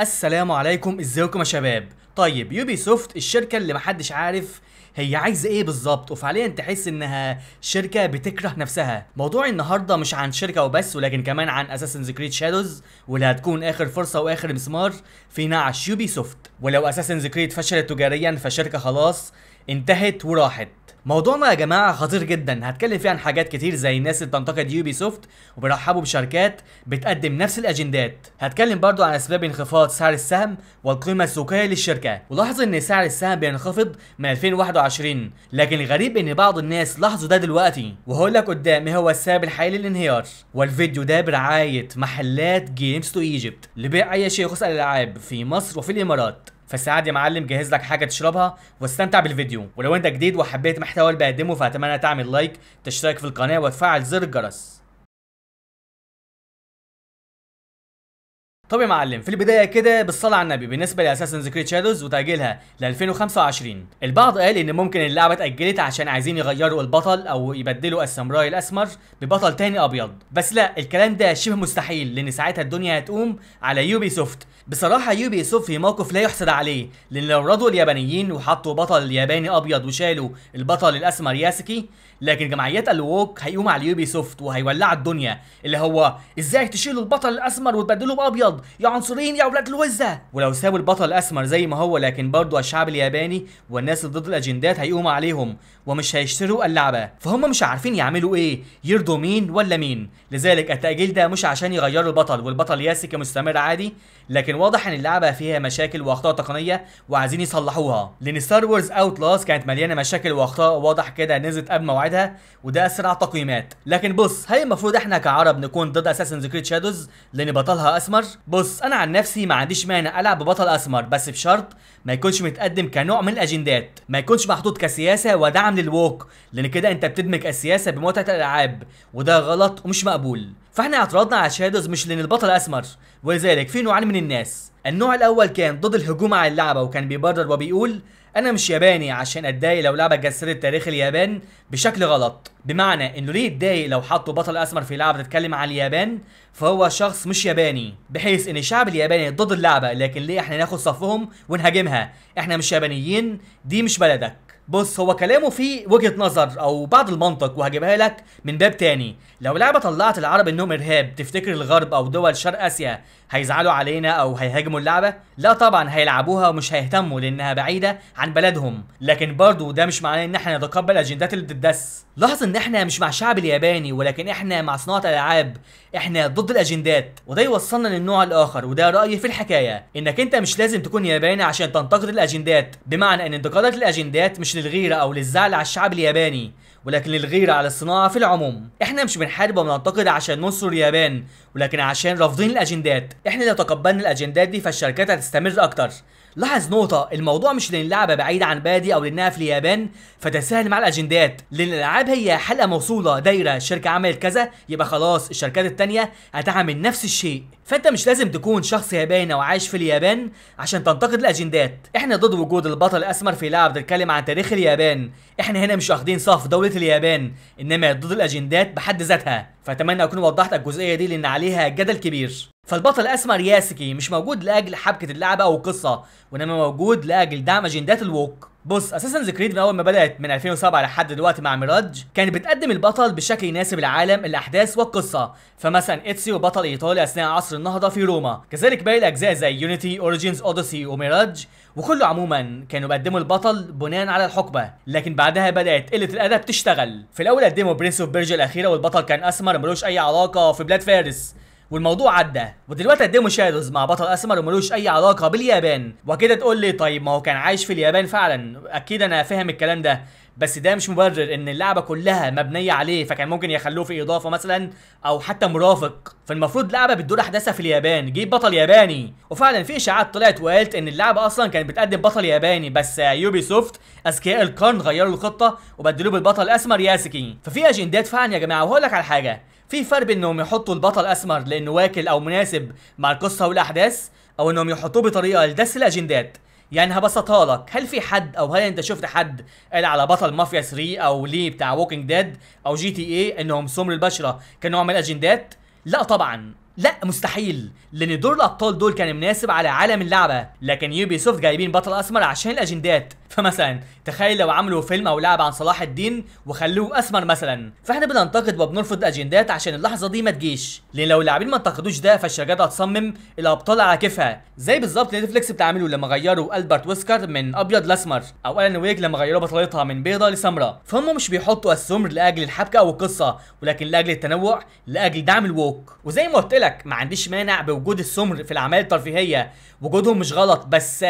السلام عليكم ازيكم يا شباب طيب يوبي سوفت الشركه اللي محدش عارف هي عايزه ايه بالظبط وفعليا تحس انها شركه بتكره نفسها موضوع النهارده مش عن شركه وبس ولكن كمان عن اساسنز كريد شادوز واللي هتكون اخر فرصه واخر مسمار في نعش يوبي سوفت ولو اساسنز كريد فشلت تجاريا فشركه خلاص انتهت وراحت موضوعنا يا جماعه خطير جدا هتكلم فيه عن حاجات كتير زي الناس اللي بتنتقد يوبي سوفت وبيرحبوا بشركات بتقدم نفس الاجندات هتكلم برضو عن اسباب انخفاض سعر السهم والقيمه السوقيه للشركه ولاحظ ان سعر السهم بينخفض من 2021 لكن الغريب ان بعض الناس لاحظوا ده دلوقتي وهقول لك قدام ايه هو السبب الحقيقي للانهيار والفيديو ده برعايه محلات جيمز تو ايجيبت لبيع اي شيء يخص الالعاب في مصر وفي الامارات فساعد يا معلم جهز لك حاجه تشربها واستمتع بالفيديو ولو انت جديد وحبيت محتوى اللي بقدمه فاتمنى تعمل لايك تشترك في القناه وتفعل زر الجرس طب يا معلم في البدايه كده بالصلاه على النبي بالنسبه لاساسن كريد شادوز وتاجيلها ل 2025 البعض قال ان ممكن اللعبه اتاجلت عشان عايزين يغيروا البطل او يبدلوا الساموراي الاسمر ببطل تاني ابيض بس لا الكلام ده شبه مستحيل لان ساعتها الدنيا هتقوم على يوبي سوفت بصراحه يوبي سوفت في موقف لا يحسد عليه لان لو رضوا اليابانيين وحطوا بطل ياباني ابيض وشالوا البطل الاسمر ياسكي لكن جمعيات الووك هيقوم على يوبي سوفت وهيولعوا الدنيا اللي هو ازاي تشيلوا البطل الاسمر وتبدلوه بابيض الارض يا عنصريين يا اولاد الوزه ولو سابوا البطل الاسمر زي ما هو لكن برضه الشعب الياباني والناس اللي ضد الاجندات هيقوموا عليهم ومش هيشتروا اللعبه فهم مش عارفين يعملوا ايه يرضوا مين ولا مين لذلك التاجيل ده مش عشان يغيروا البطل والبطل ياسك مستمر عادي لكن واضح ان اللعبه فيها مشاكل واخطاء تقنيه وعايزين يصلحوها لان ستار وورز اوت لاس كانت مليانه مشاكل واخطاء واضح كده نزلت قبل موعدها وده اثر على التقييمات لكن بص هي المفروض احنا كعرب نكون ضد اساسن كريد شادوز لان بطلها اسمر بص انا عن نفسي ما عنديش مانع العب ببطل اسمر بس بشرط ما يكونش متقدم كنوع من الاجندات ما يكونش محطوط كسياسه ودعم للووك لان كده انت بتدمج السياسه بمتعه الالعاب وده غلط ومش مقبول فاحنا اعتراضنا على شادوز مش لان البطل اسمر ولذلك في نوعين من الناس النوع الاول كان ضد الهجوم على اللعبه وكان بيبرر وبيقول انا مش ياباني عشان اتضايق لو لعبه جسدت تاريخ اليابان بشكل غلط بمعنى انه ليه يتضايق لو حطوا بطل اسمر في لعبه تتكلم عن اليابان فهو شخص مش ياباني بحيث ان الشعب الياباني ضد اللعبه لكن ليه احنا ناخد صفهم ونهاجمها احنا مش يابانيين دي مش بلدك بص هو كلامه فيه وجهه نظر او بعض المنطق وهجيبها لك من باب تاني لو لعبه طلعت العرب انهم ارهاب تفتكر الغرب او دول شرق اسيا هيزعلوا علينا او هيهاجموا اللعبه لا طبعا هيلعبوها ومش هيهتموا لانها بعيده عن بلدهم لكن برضه ده مش معناه ان احنا نتقبل اجندات اللي بتدس لاحظ ان احنا مش مع الشعب الياباني ولكن احنا مع صناعه الالعاب احنا ضد الاجندات وده يوصلنا للنوع الاخر وده رايي في الحكايه انك انت مش لازم تكون ياباني عشان تنتقد الاجندات بمعنى ان انتقادات الاجندات مش للغيره او للزعل على الشعب الياباني ولكن للغيرة على الصناعة في العموم احنا مش بنحارب وبننتقد عشان ننصر اليابان ولكن عشان رافضين الاجندات احنا لو تقبلنا الاجندات دي فالشركات هتستمر اكتر لاحظ نقطة الموضوع مش لأن اللعبة بعيدة عن بادي أو لأنها في اليابان فده سهل مع الأجندات لأن الألعاب هي حلقة موصولة دايرة الشركة عملت كذا يبقى خلاص الشركات التانية هتعمل نفس الشيء فأنت مش لازم تكون شخص ياباني أو عايش في اليابان عشان تنتقد الأجندات احنا ضد وجود البطل الأسمر في لعبة بتتكلم عن تاريخ اليابان احنا هنا مش واخدين صف دولة اليابان إنما ضد الأجندات بحد ذاتها فأتمنى أكون وضحت الجزئية دي لأن عليها جدل كبير فالبطل الاسمر ياسكي مش موجود لاجل حبكه اللعبه او القصه وانما موجود لاجل دعم اجندات الووك بص اساسن كريد من اول ما بدات من 2007 لحد دلوقتي مع ميراج كانت بتقدم البطل بشكل يناسب العالم الاحداث والقصه فمثلا اتسي وبطل ايطالي اثناء عصر النهضه في روما كذلك باقي الاجزاء زي يونيتي اوريجينز اوديسي وميراج وكله عموما كانوا بيقدموا البطل بناء على الحقبه لكن بعدها بدات قله الادب تشتغل في الاول قدموا برنس اوف بيرجا الاخيره والبطل كان اسمر ملوش اي علاقه في بلاد فارس والموضوع عدى ودلوقتي قدموا إيه شادوز مع بطل اسمر وملوش اي علاقه باليابان وكده تقول لي طيب ما هو كان عايش في اليابان فعلا اكيد انا فاهم الكلام ده بس ده مش مبرر ان اللعبه كلها مبنيه عليه فكان ممكن يخلوه في اضافه مثلا او حتى مرافق فالمفروض لعبه بتدور احداثها في اليابان جيب بطل ياباني وفعلا في اشاعات طلعت وقالت ان اللعبه اصلا كانت بتقدم بطل ياباني بس يوبي سوفت اذكياء القرن غيروا الخطه وبدلوه بالبطل الاسمر ياسكي ففي اجندات فعلا يا جماعه وهقول لك على حاجه في فرق بين انهم يحطوا البطل اسمر لانه واكل او مناسب مع القصه والاحداث او انهم يحطوه بطريقه لدس الاجندات يعني هبسطها لك هل في حد او هل انت شفت حد قال على بطل مافيا 3 او لي بتاع ووكينج ديد او جي تي اي انهم سمر البشره كنوع من الاجندات لا طبعا لا مستحيل لان دور الابطال دول كان مناسب على عالم اللعبه لكن يوبي سوفت جايبين بطل اسمر عشان الاجندات فمثلا تخيل لو عملوا فيلم او لعب عن صلاح الدين وخلوه اسمر مثلا فاحنا بننتقد وبنرفض اجندات عشان اللحظه دي ما تجيش لان لو اللاعبين ما انتقدوش ده فالشركات هتصمم الابطال على كيفها زي بالظبط نتفليكس بتعمله لما غيروا البرت ويسكر من ابيض لاسمر او الان ويك لما غيروا بطلتها من بيضه لسمراء فهم مش بيحطوا السمر لاجل الحبكه او القصه ولكن لاجل التنوع لاجل دعم الووك وزي ما قلت لك ما عنديش مانع بوجود السمر في الاعمال الترفيهيه وجودهم مش غلط بس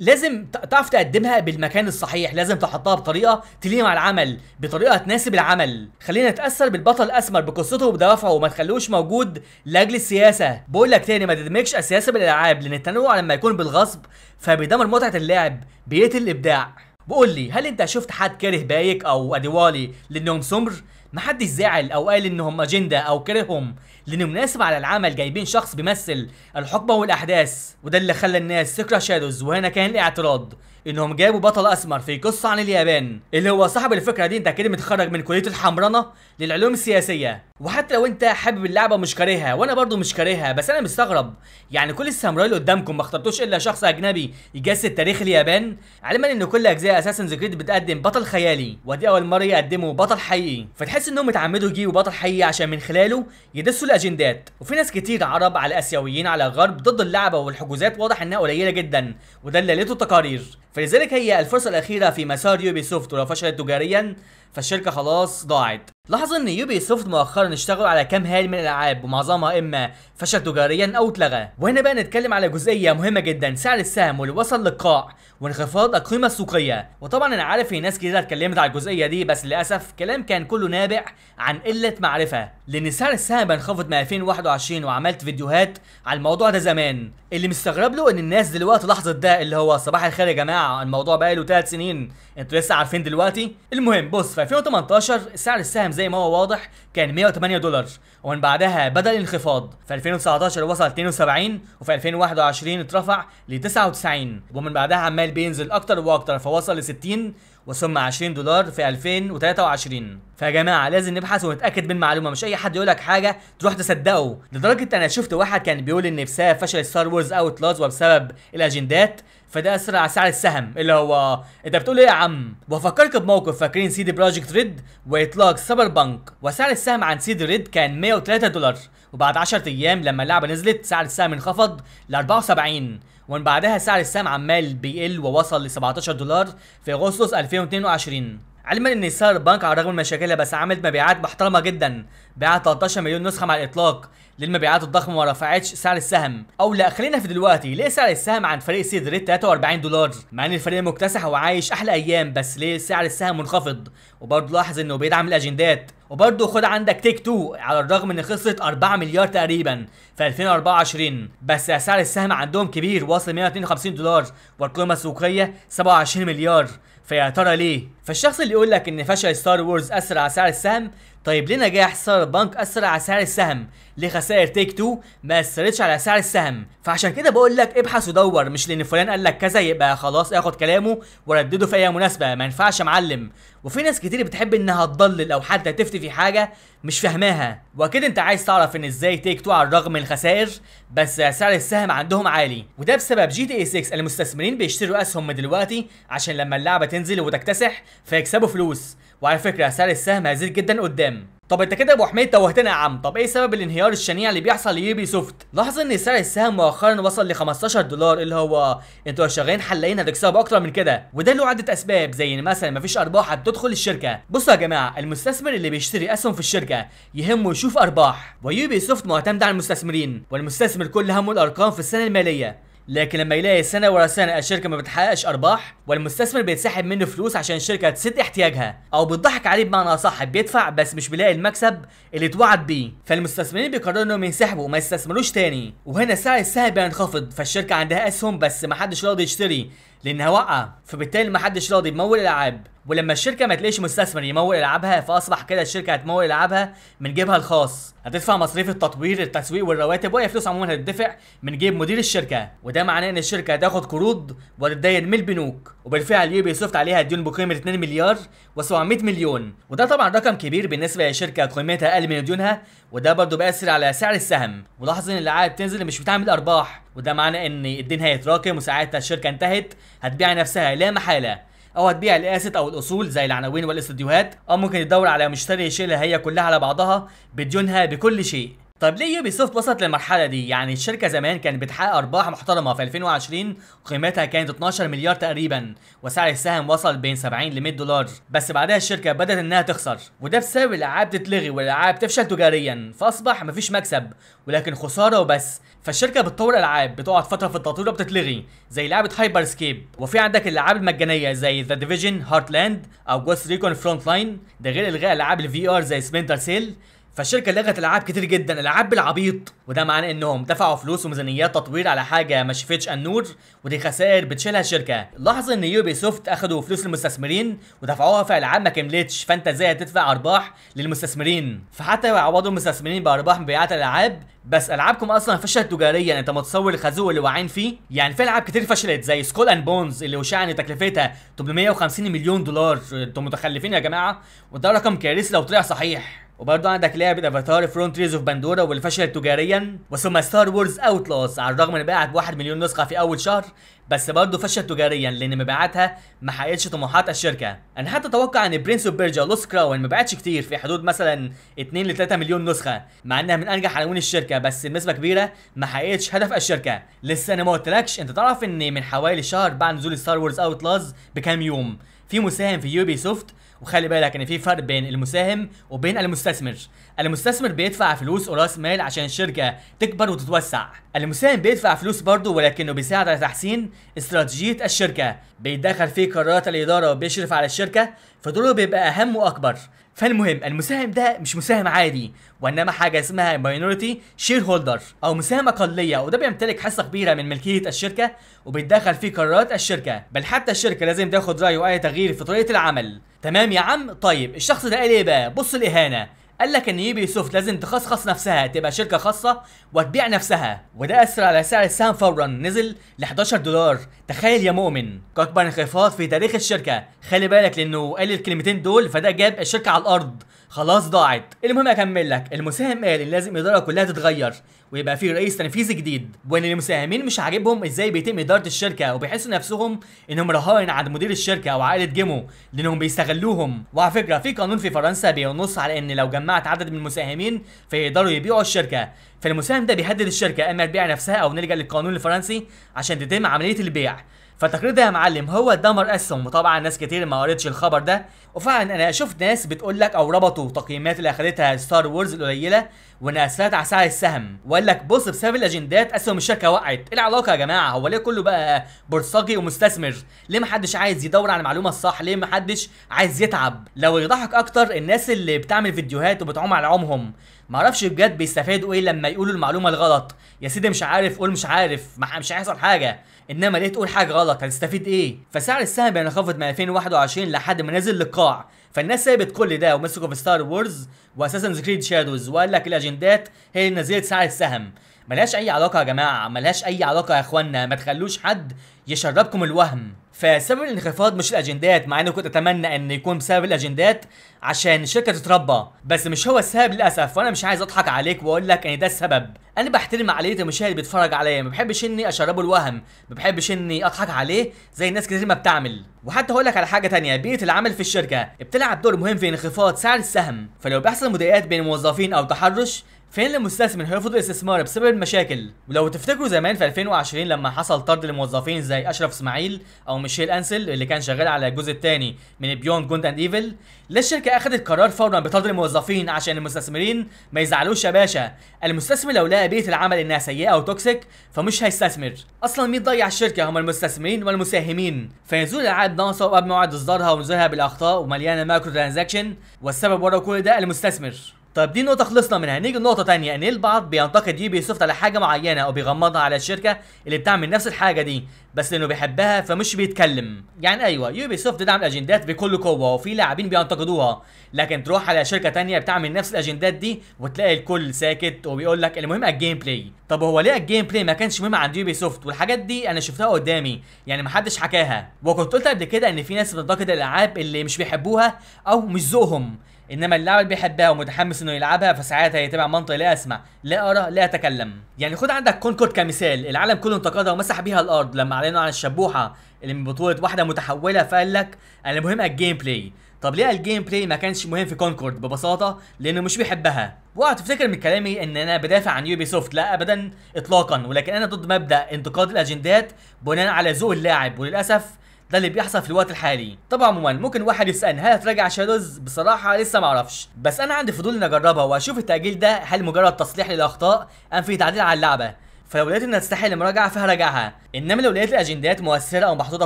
لازم تعرف تقدمها بالمكان الصحيح لازم تحطها بطريقه تليق مع العمل بطريقه تناسب العمل خلينا نتاثر بالبطل الاسمر بقصته وبدوافعه وما تخلوش موجود لاجل السياسه بقول لك تاني ما تدمجش السياسه بالالعاب لان التنوع لما يكون بالغصب فبيدمر متعه اللعب بيقتل الابداع بقول لي هل انت شفت حد كاره بايك او اديوالي لانهم سمر محدش زعل او قال انهم اجنده او كرههم لان مناسب على العمل جايبين شخص بيمثل الحقبه والاحداث وده اللي خلى الناس تكره شادوز وهنا كان الاعتراض انهم جابوا بطل اسمر في قصه عن اليابان اللي هو صاحب الفكره دي انت كده متخرج من كليه الحمرنه للعلوم السياسيه وحتى لو انت حابب اللعبه مش كارهها وانا برضو مش كارهها بس انا مستغرب يعني كل الساموراي اللي قدامكم ما اخترتوش الا شخص اجنبي يجسد تاريخ اليابان علما ان كل اجزاء اساسن كريد بتقدم بطل خيالي ودي اول مره يقدموا بطل حقيقي فتحس انهم اتعمدوا يجيبوا بطل حقيقي عشان من خلاله يدسوا الاجندات وفي ناس كتير عرب على اسيويين على غرب ضد اللعبه والحجوزات واضح انها قليله جدا وده اللي ليته التقارير فلذلك هي الفرصة الأخيرة في مسار يوبي سوفت ولو فشلت تجاريا فالشركه خلاص ضاعت لاحظ ان يوبي سوفت مؤخرا اشتغلوا على كام هائل من الالعاب ومعظمها اما فشل تجاريا او اتلغى وهنا بقى نتكلم على جزئيه مهمه جدا سعر السهم واللي وصل للقاع وانخفاض القيمه السوقيه وطبعا انا عارف في ناس كتير اتكلمت على الجزئيه دي بس للاسف كلام كان كله نابع عن قله معرفه لان سعر السهم انخفض من 2021 وعملت فيديوهات على الموضوع ده زمان اللي مستغرب له ان الناس دلوقتي لاحظت ده اللي هو صباح الخير يا جماعه الموضوع بقى له 3 سنين انتوا لسه عارفين دلوقتي المهم بص 2018 سعر السهم زي ما هو واضح كان 108 دولار ومن بعدها بدا الانخفاض في 2019 وصل 72 وفي 2021 اترفع ل 99 ومن بعدها عمال بينزل اكتر واكتر فوصل ل 60 وثم 20 دولار في 2023 فيا جماعه لازم نبحث ونتاكد من معلومه مش اي حد يقول لك حاجه تروح تصدقه لدرجه انا شفت واحد كان بيقول ان بسبب فشل ستار وورز اوت لاز وبسبب الاجندات فده اسرع سعر السهم اللي هو انت بتقول ايه يا عم وافكرك بموقف فاكرين سيدي بروجكت ريد واطلاق سايبر بانك وسعر السهم عن سيدي ريد كان 103 دولار وبعد 10 ايام لما اللعبه نزلت سعر السهم انخفض ل 74 ومن بعدها سعر السهم عمال بيقل ووصل ل 17 دولار في اغسطس 2022 علما ان سايبر بانك على الرغم من مشاكلها بس عملت مبيعات محترمه جدا باعت 13 مليون نسخه مع الاطلاق للمبيعات الضخمه وما رفعتش سعر السهم او لا خلينا في دلوقتي ليه سعر السهم عند فريق سيد 43 دولار مع ان الفريق مكتسح وعايش احلى ايام بس ليه سعر السهم منخفض وبرضه لاحظ انه بيدعم الاجندات وبرضه خد عندك تيك تو على الرغم ان خسرت 4 مليار تقريبا في 2024 بس سعر السهم عندهم كبير واصل 152 دولار والقيمه السوقيه 27 مليار فيا ترى ليه؟ فالشخص اللي يقول لك ان فشل ستار وورز اثر على سعر السهم طيب ليه نجاح ستار بانك اثر على سعر السهم؟ ليه خسائر تيك تو ما اثرتش على سعر السهم؟ فعشان كده بقول لك ابحث ودور مش لان فلان قال لك كذا يبقى خلاص اخد كلامه وردده في اي مناسبه ما ينفعش يا معلم وفي ناس كتير بتحب انها تضلل او حتى تفتي في حاجه مش فاهماها واكيد انت عايز تعرف ان ازاي تيك تو على الرغم من الخسائر بس سعر السهم عندهم عالي وده بسبب جي تي اي 6 المستثمرين بيشتروا اسهم من دلوقتي عشان لما اللعبه تنزل وتكتسح فيكسبوا فلوس وعلى فكره سعر السهم هيزيد جدا قدام طب انت كده يا ابو حميد توهتنا يا عم طب ايه سبب الانهيار الشنيع اللي بيحصل ليوبي سوفت لاحظ ان سعر السهم مؤخرا وصل ل 15 دولار اللي هو انتوا شغالين حلاقين هتكسبوا اكتر من كده وده له عده اسباب زي ان مثلا مفيش ارباح هتدخل الشركه بصوا يا جماعه المستثمر اللي بيشتري اسهم في الشركه يهمه يشوف ارباح ويوبي سوفت معتمد على المستثمرين والمستثمر كل همه الارقام في السنه الماليه لكن لما يلاقي سنه ورا سنه الشركه ما بتحققش ارباح والمستثمر بيتسحب منه فلوس عشان الشركه تسد احتياجها او بتضحك عليه بمعنى اصح بيدفع بس مش بيلاقي المكسب اللي اتوعد بيه فالمستثمرين بيقرروا انهم ينسحبوا وما يستثمروش تاني وهنا سعر السهم بينخفض فالشركه عندها اسهم بس ما حدش راضي يشتري لانها واقعه فبالتالي ما حدش راضي يمول الالعاب ولما الشركه ما تلاقيش مستثمر يمول العابها فاصبح كده الشركه هتمول العابها من جيبها الخاص هتدفع مصاريف التطوير التسويق والرواتب واي فلوس عموما هتدفع من جيب مدير الشركه وده معناه ان الشركه هتاخد قروض وتتدين من البنوك وبالفعل يوبي سوفت عليها ديون بقيمه 2 مليار و700 مليون وده طبعا رقم كبير بالنسبه لشركه قيمتها اقل من ديونها وده برضه بيأثر على سعر السهم ولاحظ ان العائد بتنزل مش بتعمل ارباح وده معناه ان الدين هيتراكم وساعتها الشركه انتهت هتبيع نفسها لا محاله او هتبيع الاسيت او الاصول زي العناوين والاستديوهات او ممكن تدور على مشتري يشيلها هي كلها على بعضها بديونها بكل شيء طب ليه يوبي سوفت وصلت للمرحلة دي؟ يعني الشركة زمان كانت بتحقق أرباح محترمة في 2020 قيمتها كانت 12 مليار تقريبا وسعر السهم وصل بين 70 ل 100 دولار بس بعدها الشركة بدأت إنها تخسر وده بسبب الألعاب تتلغي والألعاب تفشل تجاريا فأصبح مفيش مكسب ولكن خسارة وبس فالشركة بتطور ألعاب بتقعد فترة في التطوير وبتتلغي زي لعبة هايبر سكيب وفي عندك الألعاب المجانية زي ذا ديفيجن هارت لاند أو جوست ريكون فرونت لاين ده غير إلغاء ألعاب الفي آر زي سبينتر سيل فالشركه لغت العاب كتير جدا العاب بالعبيط وده معناه انهم دفعوا فلوس وميزانيات تطوير على حاجه ما شافتش النور ودي خسائر بتشيلها الشركه لاحظ ان يوبي سوفت اخدوا فلوس المستثمرين ودفعوها في العاب ما كملتش فانت ازاي هتدفع ارباح للمستثمرين فحتى يعوضوا المستثمرين بارباح مبيعات الالعاب بس العابكم اصلا فشلت تجاريا انت متصور الخازوق اللي واعين فيه يعني في العاب كتير فشلت زي سكول اند بونز اللي وشع ان تكلفتها 850 مليون دولار انتم متخلفين يا جماعه وده رقم كارثي لو طلع صحيح وبرضه عندك لعبة افاتار فرونت ريز اوف باندورا واللي فشلت تجاريا وثم ستار وورز اوتلاس على الرغم ان باعت واحد مليون نسخة في أول شهر بس برضه فشلت تجاريا لأن مبيعاتها ما حققتش طموحات الشركة. أنا حتى أتوقع إن برنس اوف بيرجا لوس كراون ما باعتش كتير في حدود مثلا 2 ل 3 مليون نسخة مع إنها من أنجح عناوين الشركة بس بنسبة كبيرة ما حققتش هدف الشركة. لسه أنا ما قلتلكش أنت تعرف إن من حوالي شهر بعد نزول ستار وورز اوتلاس بكام يوم في مساهم في يوبي سوفت وخلي بالك ان في فرق بين المساهم وبين المستثمر المستثمر بيدفع فلوس وراس مال عشان الشركه تكبر وتتوسع المساهم بيدفع فلوس برضه ولكنه بيساعد على تحسين استراتيجيه الشركه بيتدخل فيه قرارات الاداره وبيشرف على الشركه فدوره بيبقى اهم واكبر فالمهم المساهم ده مش مساهم عادي وانما حاجه اسمها ماينورتي شير هولدر او مساهم اقليه وده بيمتلك حصه كبيره من ملكيه الشركه وبيتدخل في قرارات الشركه بل حتى الشركه لازم تاخد رايه واي تغيير في طريقه العمل تمام يا عم طيب الشخص ده قال ايه بقى بص الاهانه قال لك ان يوبي سوفت لازم تخصخص نفسها تبقى شركه خاصه وتبيع نفسها وده اثر على سعر السهم فورا نزل ل 11 دولار تخيل يا مؤمن اكبر انخفاض في تاريخ الشركه خلي بالك لانه قال الكلمتين دول فده جاب الشركه على الارض خلاص ضاعت المهم اكمل لك المساهم قال ان لازم الاداره كلها تتغير ويبقى في رئيس تنفيذي جديد وان المساهمين مش عاجبهم ازاي بيتم اداره الشركه وبيحسوا نفسهم انهم رهائن عند مدير الشركه او عائله جيمو لانهم بيستغلوهم وعلى فكره في قانون في فرنسا بينص على ان لو جمعت عدد من المساهمين فيقدروا يبيعوا الشركه فالمساهم ده بيهدد الشركه اما تبيع نفسها او نلجا للقانون الفرنسي عشان تتم عمليه البيع فالتقرير ده يا معلم هو دمر اسهم وطبعا ناس كتير ما قريتش الخبر ده وفعلا انا شفت ناس بتقول لك او ربطوا تقييمات اللي اخذتها ستار وورز القليله وان اثرت على سعر السهم وقال لك بص بسبب الاجندات اسهم الشركه وقعت ايه العلاقه يا جماعه هو ليه كله بقى بورصجي ومستثمر ليه محدش عايز يدور على المعلومه الصح ليه محدش عايز يتعب لو يضحك اكتر الناس اللي بتعمل فيديوهات وبتعوم على عمهم معرفش بجد بيستفادوا ايه لما يقولوا المعلومه الغلط يا سيدي مش عارف قول مش عارف مش هيحصل حاجه انما ليه تقول حاجه غلط هتستفيد ايه فسعر السهم بينخفض من 2021 لحد ما نزل للقاع فالناس سابت كل ده ومسكوا في ستار وورز واساسن كريد شادوز وقال لك الاجندات هي اللي نزلت سعر السهم ملهاش اي علاقه يا جماعه ملهاش اي علاقه يا اخوانا ما تخلوش حد يشربكم الوهم فسبب الانخفاض مش الاجندات مع اني كنت اتمنى ان يكون بسبب الاجندات عشان الشركه تتربى بس مش هو السبب للاسف وانا مش عايز اضحك عليك واقول لك ان ده السبب انا بحترم عقليه المشاهد اللي بيتفرج عليا ما بحبش اني اشربه الوهم ما بحبش اني اضحك عليه زي الناس كتير ما بتعمل وحتى هقول لك على حاجه تانية بيئه العمل في الشركه بتلعب دور مهم في انخفاض سعر السهم فلو بيحصل مضايقات بين الموظفين او تحرش فين المستثمر هيرفض الاستثمار بسبب المشاكل ولو تفتكروا زمان في 2020 لما حصل طرد لموظفين زي اشرف اسماعيل او ميشيل انسل اللي كان شغال على الجزء الثاني من بيوند جوند اند ايفل ليه الشركه اخذت قرار فورا بطرد الموظفين عشان المستثمرين ما يزعلوش يا باشا المستثمر لو لقى بيئه العمل انها سيئه او توكسيك فمش هيستثمر اصلا مين ضيع الشركه هم المستثمرين والمساهمين فنزول العائد ناقصه وقبل موعد اصدارها ونزولها بالاخطاء ومليانه ماكرو ترانزاكشن والسبب ورا كل ده المستثمر طيب دي نقطة خلصنا منها نيجي لنقطة تانية ان البعض بينتقد يوبي سوفت على حاجة معينة او بيغمضها على الشركة اللي بتعمل نفس الحاجة دي بس لانه بيحبها فمش بيتكلم يعني ايوه يوبي سوفت بتدعم الاجندات بكل قوة وفي لاعبين بينتقدوها لكن تروح على شركة تانية بتعمل نفس الاجندات دي وتلاقي الكل ساكت وبيقول لك المهم الجيم بلاي طب هو ليه الجيم بلاي ما كانش مهم عند يوبي سوفت والحاجات دي انا شفتها قدامي يعني محدش حكاها وكنت قلت قبل كده ان في ناس بتنتقد الالعاب اللي مش بيحبوها او مش ذوقهم انما اللاعب اللي بيحبها ومتحمس انه يلعبها فساعتها يتبع منطق لا اسمع لا ارى لا اتكلم يعني خد عندك كونكورد كمثال العالم كله انتقدها ومسح بيها الارض لما اعلنوا عن الشبوحه اللي من بطوله واحده متحوله فقال لك انا مهم الجيم بلاي طب ليه الجيم بلاي ما كانش مهم في كونكورد ببساطه لانه مش بيحبها واوعى تفتكر من كلامي ان انا بدافع عن يوبي سوفت لا ابدا اطلاقا ولكن انا ضد مبدا انتقاد الاجندات بناء على ذوق اللاعب وللاسف ده اللي بيحصل في الوقت الحالي طبعا عموما ممكن واحد يسالني هل هتراجع شادوز بصراحه لسه ما اعرفش بس انا عندي فضول اني اجربها واشوف التاجيل ده هل مجرد تصليح للاخطاء ام في تعديل على اللعبه فلو لقيت انها تستحق المراجعه فهراجعها انما لو لقيت الاجندات مؤثره او محطوطه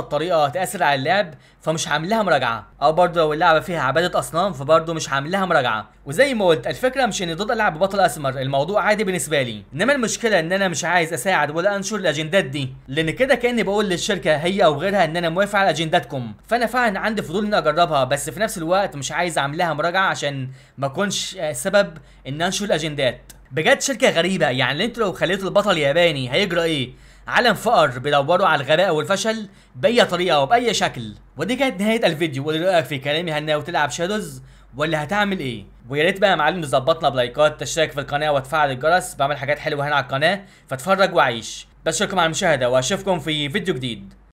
بطريقه تاثر على اللعب فمش هعمل لها مراجعه او برضه لو اللعبه فيها عباده اصنام فبرضه مش هعمل لها مراجعه وزي ما قلت الفكره مش اني ضد العب بطل اسمر الموضوع عادي بالنسبه لي انما المشكله ان انا مش عايز اساعد ولا انشر الاجندات دي لان كده كاني بقول للشركه هي او غيرها ان انا موافق على اجنداتكم فانا فعلا عندي فضول اني اجربها بس في نفس الوقت مش عايز اعمل لها مراجعه عشان ما اكونش آه، سبب ان انشر الاجندات بجد شركه غريبه يعني انتوا لو خليتوا البطل ياباني هيجرى ايه عالم فقر بيدوروا على الغباء والفشل باي طريقه وباي شكل ودي كانت نهايه الفيديو ودي رايك في كلامي هل ناوي تلعب شادوز ولا هتعمل ايه ويا ريت بقى يا معلم تظبطنا بلايكات تشترك في القناه وتفعل الجرس بعمل حاجات حلوه هنا على القناه فاتفرج وعيش بشكركم على المشاهده واشوفكم في فيديو جديد